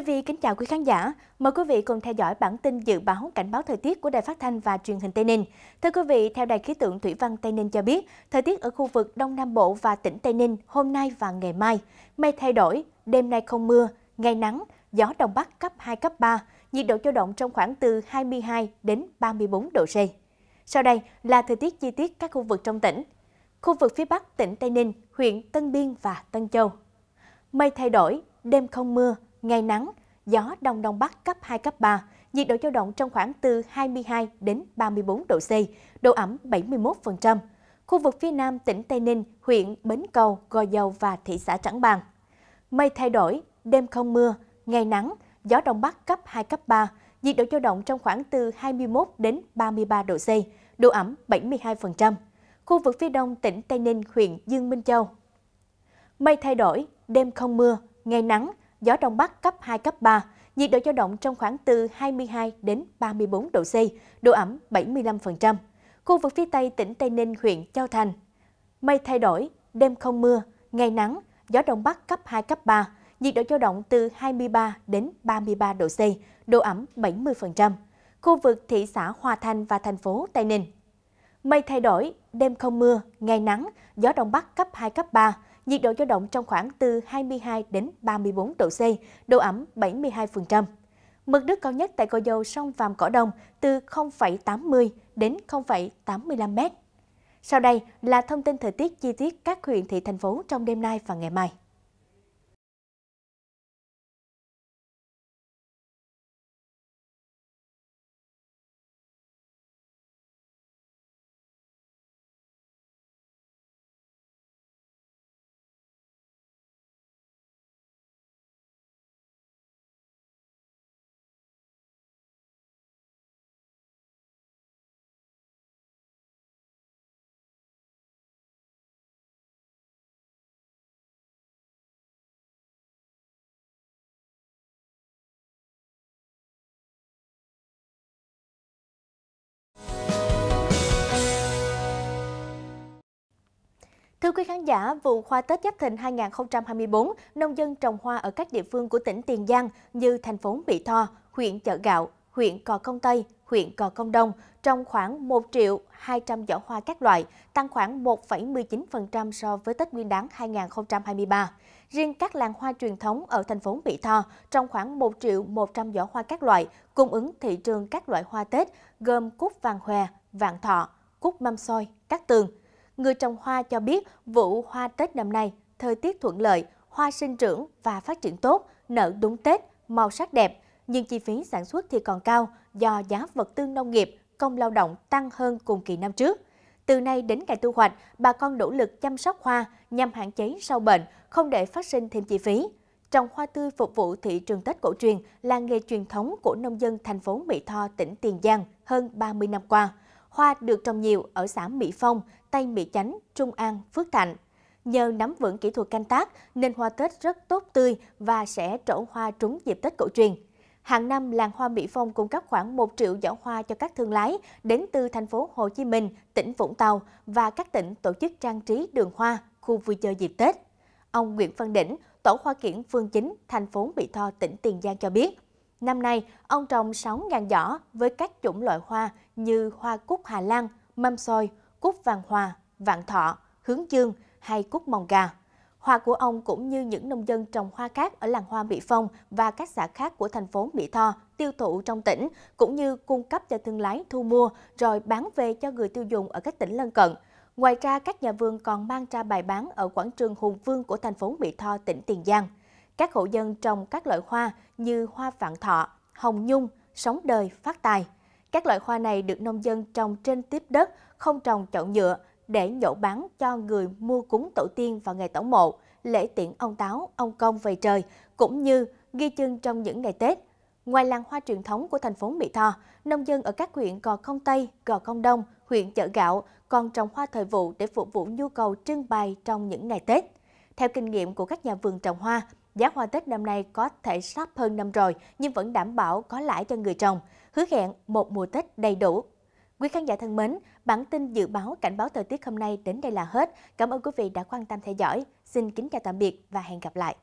Quý vị kính chào quý khán giả. Mời quý vị cùng theo dõi bản tin dự báo cảnh báo thời tiết của Đài Phát thanh và Truyền hình Tây Ninh. Thưa quý vị, theo Đài khí tượng Thủy văn Tây Ninh cho biết, thời tiết ở khu vực Đông Nam Bộ và tỉnh Tây Ninh hôm nay và ngày mai mây thay đổi, đêm nay không mưa, ngày nắng, gió đông bắc cấp 2 cấp 3, nhiệt độ dao động trong khoảng từ 22 đến 34 độ C. Sau đây là thời tiết chi tiết các khu vực trong tỉnh. Khu vực phía Bắc tỉnh Tây Ninh, huyện Tân Biên và Tân Châu. Mây thay đổi, đêm không mưa, ngày nắng, gió đông đông bắc cấp 2, cấp 3, nhiệt độ dao động trong khoảng từ 22 đến 34 độ C, độ ẩm 71%. Khu vực phía nam tỉnh Tây Ninh, huyện Bến Cầu, Gò Dầu và thị xã Trảng Bàng. Mây thay đổi, đêm không mưa, ngày nắng, gió đông bắc cấp 2, cấp 3, nhiệt độ dao động trong khoảng từ 21 đến 33 độ C, độ ẩm 72%. Khu vực phía đông tỉnh Tây Ninh, huyện Dương Minh Châu. Mây thay đổi, đêm không mưa, ngày nắng, gió Đông Bắc cấp 2, cấp 3, nhiệt độ dao động trong khoảng từ 22 đến 34 độ C, độ ẩm 75%. Khu vực phía Tây tỉnh Tây Ninh, huyện Châu Thành, mây thay đổi, đêm không mưa, ngày nắng, gió Đông Bắc cấp 2, cấp 3, nhiệt độ dao động từ 23 đến 33 độ C, độ ẩm 70%. Khu vực thị xã Hòa Thành và thành phố Tây Ninh. Mây thay đổi, đêm không mưa, ngày nắng, gió Đông Bắc cấp 2, cấp 3, nhiệt độ dao động trong khoảng từ 22 đến 34 độ C, độ ẩm 72%. Mực nước cao nhất tại Cò Dầu sông Vàm Cỏ Đông từ 0,80 đến 0,85 m. Sau đây là thông tin thời tiết chi tiết các huyện thị thành phố trong đêm nay và ngày mai. Thưa quý khán giả, vụ hoa Tết Giáp Thìn 2024, nông dân trồng hoa ở các địa phương của tỉnh Tiền Giang như thành phố Mỹ Tho, huyện Chợ Gạo, huyện Cò Công Tây, huyện Cò Công Đông trồng khoảng 1 triệu 200 giỏ hoa các loại, tăng khoảng 1,19% so với Tết Nguyên đán 2023. Riêng các làng hoa truyền thống ở thành phố Mỹ Tho trồng khoảng 1 triệu 100 giỏ hoa các loại, cung ứng thị trường các loại hoa Tết gồm cúc vàng hòe, vạn thọ, cúc mâm xôi, cát tường người trồng hoa cho biết vụ hoa Tết năm nay, thời tiết thuận lợi, hoa sinh trưởng và phát triển tốt, nở đúng Tết, màu sắc đẹp, nhưng chi phí sản xuất thì còn cao do giá vật tư nông nghiệp, công lao động tăng hơn cùng kỳ năm trước. Từ nay đến ngày thu hoạch, bà con nỗ lực chăm sóc hoa nhằm hạn chế sâu bệnh, không để phát sinh thêm chi phí. Trồng hoa tươi phục vụ thị trường Tết cổ truyền là nghề truyền thống của nông dân thành phố Mỹ Tho, tỉnh Tiền Giang hơn 30 năm qua hoa được trồng nhiều ở xã Mỹ Phong, Tây Mỹ Chánh, Trung An, Phước Thạnh. Nhờ nắm vững kỹ thuật canh tác nên hoa Tết rất tốt tươi và sẽ trổ hoa trúng dịp Tết cổ truyền. Hàng năm, làng hoa Mỹ Phong cung cấp khoảng 1 triệu giỏ hoa cho các thương lái đến từ thành phố Hồ Chí Minh, tỉnh Vũng Tàu và các tỉnh tổ chức trang trí đường hoa, khu vui chơi dịp Tết. Ông Nguyễn Văn Đỉnh, Tổ hoa kiển Phương Chính, thành phố Mỹ Tho, tỉnh Tiền Giang cho biết, Năm nay, ông trồng 6.000 giỏ với các chủng loại hoa như hoa cúc Hà Lan, mâm xôi, cúc vàng hòa, vạn thọ, hướng dương hay cúc mồng gà. Hoa của ông cũng như những nông dân trồng hoa khác ở làng hoa Mỹ Phong và các xã khác của thành phố Mỹ Tho tiêu thụ trong tỉnh, cũng như cung cấp cho thương lái thu mua rồi bán về cho người tiêu dùng ở các tỉnh lân cận. Ngoài ra, các nhà vườn còn mang ra bài bán ở quảng trường Hùng Vương của thành phố Mỹ Tho, tỉnh Tiền Giang các hộ dân trồng các loại hoa như hoa vạn thọ, hồng nhung, sống đời, phát tài. Các loại hoa này được nông dân trồng trên tiếp đất, không trồng chậu nhựa để nhổ bán cho người mua cúng tổ tiên vào ngày tẩu mộ, lễ tiễn ông táo, ông công về trời, cũng như ghi chân trong những ngày Tết. Ngoài làng hoa truyền thống của thành phố Mỹ Tho, nông dân ở các huyện Gò Công Tây, Gò Công Đông, huyện Chợ Gạo còn trồng hoa thời vụ để phục vụ nhu cầu trưng bày trong những ngày Tết. Theo kinh nghiệm của các nhà vườn trồng hoa, Giá hoa Tết năm nay có thể sắp hơn năm rồi nhưng vẫn đảm bảo có lãi cho người trồng, hứa hẹn một mùa Tết đầy đủ. Quý khán giả thân mến, bản tin dự báo cảnh báo thời tiết hôm nay đến đây là hết. Cảm ơn quý vị đã quan tâm theo dõi. Xin kính chào tạm biệt và hẹn gặp lại.